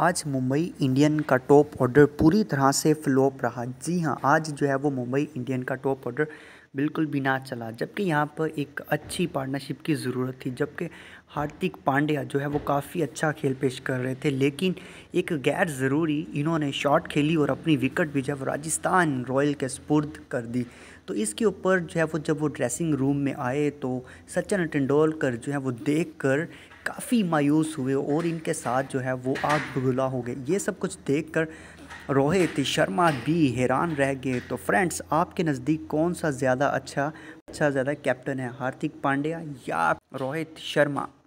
आज मुंबई इंडियन का top order पूरी तरह से फ्लॉप रहा जी हाँ आज जो है वो मुंबई इंडियन का टॉप ऑर्डर बिल्कुल भी ना चला जबकि यहाँ पर एक अच्छी पार्टनरशिप की ज़रूरत थी जबकि हार्दिक पांड्या जो है वो काफ़ी अच्छा खेल पेश कर रहे थे लेकिन एक गैर ज़रूरी इन्होंने शॉट खेली और अपनी विकेट भी जब राजस्थान रॉयल के स्पुर्द कर दी तो इसके ऊपर जो है वो जब वो ड्रेसिंग रूम में आए तो सचिन तेंदुलकर जो है वो देख कर काफ़ी मायूस हुए और इनके साथ जो है वो आग बुला हो गए ये सब कुछ देखकर रोहित शर्मा भी हैरान रह गए तो फ्रेंड्स आपके नज़दीक कौन सा ज़्यादा अच्छा अच्छा ज़्यादा कैप्टन है हार्दिक पांड्या या रोहित शर्मा